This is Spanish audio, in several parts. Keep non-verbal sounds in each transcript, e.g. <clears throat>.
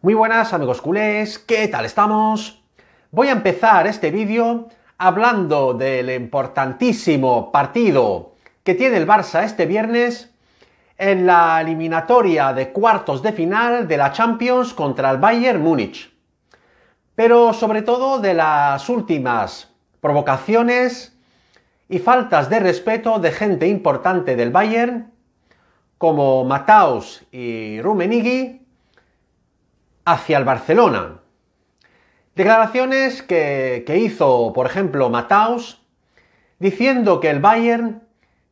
Muy buenas amigos culés, ¿qué tal estamos? Voy a empezar este vídeo hablando del importantísimo partido que tiene el Barça este viernes en la eliminatoria de cuartos de final de la Champions contra el Bayern Múnich. Pero sobre todo de las últimas provocaciones y faltas de respeto de gente importante del Bayern como Mataus y Rumenigui hacia el Barcelona. Declaraciones que, hizo, por ejemplo, Mataus, diciendo que el Bayern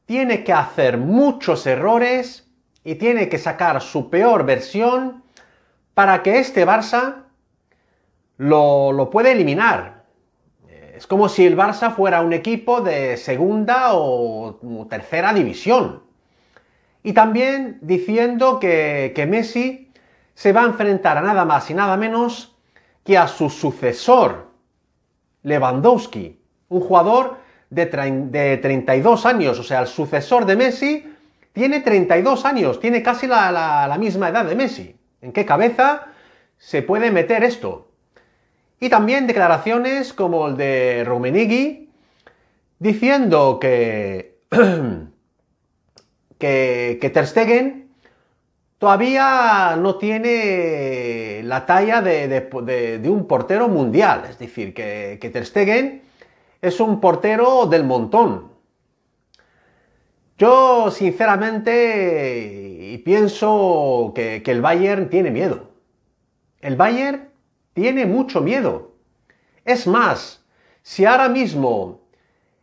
tiene que hacer muchos errores y tiene que sacar su peor versión para que este Barça lo, lo pueda eliminar. Es como si el Barça fuera un equipo de segunda o, tercera división. Y también diciendo que, que Messi se va a enfrentar a nada más y nada menos que a su sucesor, Lewandowski, un jugador de, de 32 años, o sea, el sucesor de Messi tiene 32 años, tiene casi la, misma edad de Messi. ¿En qué cabeza se puede meter esto? Y también declaraciones como el de Rumenigui, diciendo que, <clears throat> que, que Ter Stegen todavía no tiene la talla de, un portero mundial. Es decir, que, que, Ter Stegen es un portero del montón. Yo, sinceramente, pienso que, el Bayern tiene miedo. El Bayern tiene mucho miedo. Es más, si ahora mismo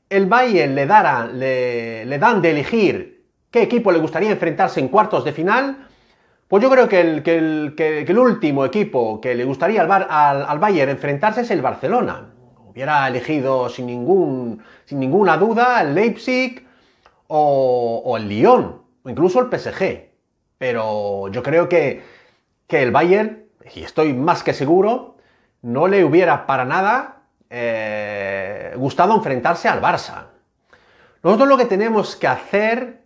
el Bayern le, le dan de elegir qué equipo le gustaría enfrentarse en cuartos de final, pues yo creo que el, último equipo que le gustaría al, Bayern enfrentarse es el Barcelona. Hubiera elegido sin, ningún, sin ninguna duda el Leipzig o, el Lyon, o incluso el PSG. Pero yo creo que, el Bayern, y estoy más que seguro, no le hubiera para nada eh, gustado enfrentarse al Barça. Nosotros lo que tenemos que hacer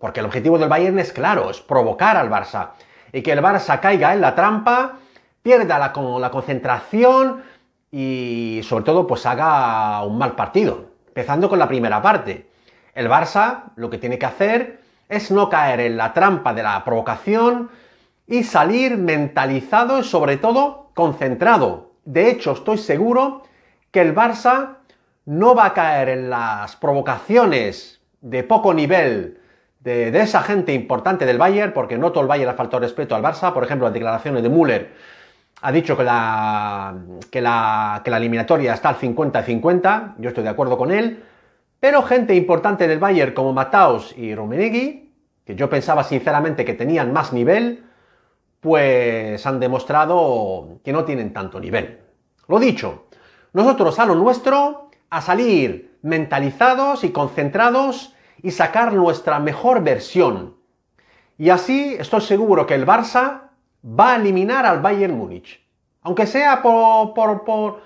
porque el objetivo del Bayern es claro, es provocar al Barça. Y que el Barça caiga en la trampa, pierda la, concentración y sobre todo pues haga un mal partido. Empezando con la primera parte. El Barça lo que tiene que hacer es no caer en la trampa de la provocación y salir mentalizado y sobre todo concentrado. De hecho, estoy seguro que el Barça no va a caer en las provocaciones de poco nivel de, esa gente importante del Bayern, porque no todo el Bayern ha faltado respeto al Barça. Por ejemplo, las declaraciones de Müller ha dicho que la, que la, eliminatoria está al 50-50. Yo estoy de acuerdo con él. Pero gente importante del Bayern como Mataos y Rummenigge, que yo pensaba sinceramente que tenían más nivel, pues han demostrado que no tienen tanto nivel. Lo dicho, nosotros a lo nuestro, a salir mentalizados y concentrados y sacar nuestra mejor versión. Y así estoy seguro que el Barça va a eliminar al Bayern Múnich. Aunque sea por,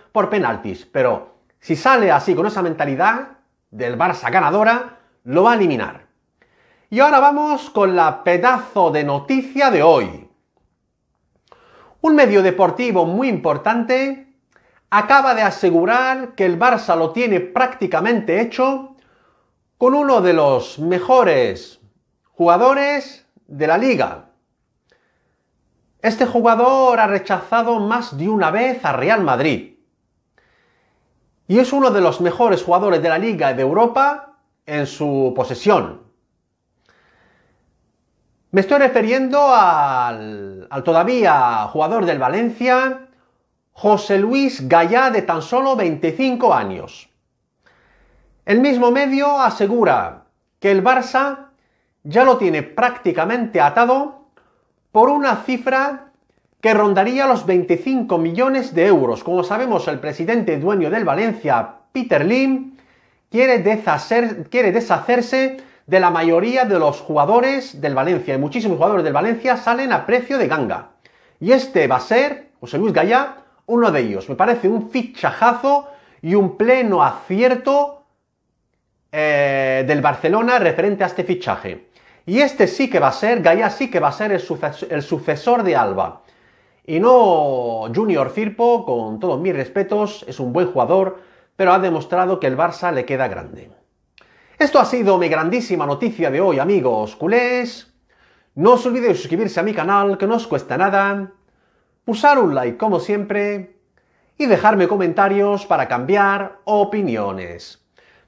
por penaltis, pero si sale así con esa mentalidad del Barça ganadora, lo va a eliminar. Y ahora vamos con la pedazo de noticia de hoy. Un medio deportivo muy importante acaba de asegurar que el Barça lo tiene prácticamente hecho con uno de los mejores jugadores de la liga. Este jugador ha rechazado más de una vez a Real Madrid. Y es uno de los mejores jugadores de la Liga de Europa en su posesión. Me estoy refiriendo al, al todavía jugador del Valencia, José Luis Gallá, de tan solo 25 años. El mismo medio asegura que el Barça ya lo tiene prácticamente atado por una cifra que rondaría los 25 millones de euros. Como sabemos, el presidente dueño del Valencia, Peter Lim, quiere, quiere deshacerse de la mayoría de los jugadores del Valencia. Y muchísimos jugadores del Valencia salen a precio de ganga. Y este va a ser, José Luis Gallá, uno de ellos. Me parece un fichajazo y un pleno acierto eh, del Barcelona referente a este fichaje. Y este sí que va a ser, Gaia sí que va a ser el, sucesor, de Alba. Y no Junior Firpo, con todos mis respetos, es un buen jugador, pero ha demostrado que el Barça le queda grande. Esto ha sido mi grandísima noticia de hoy, amigos culés. No os olvidéis suscribirse a mi canal, que no os cuesta nada. usar un like, como siempre. Y dejarme comentarios para cambiar opiniones.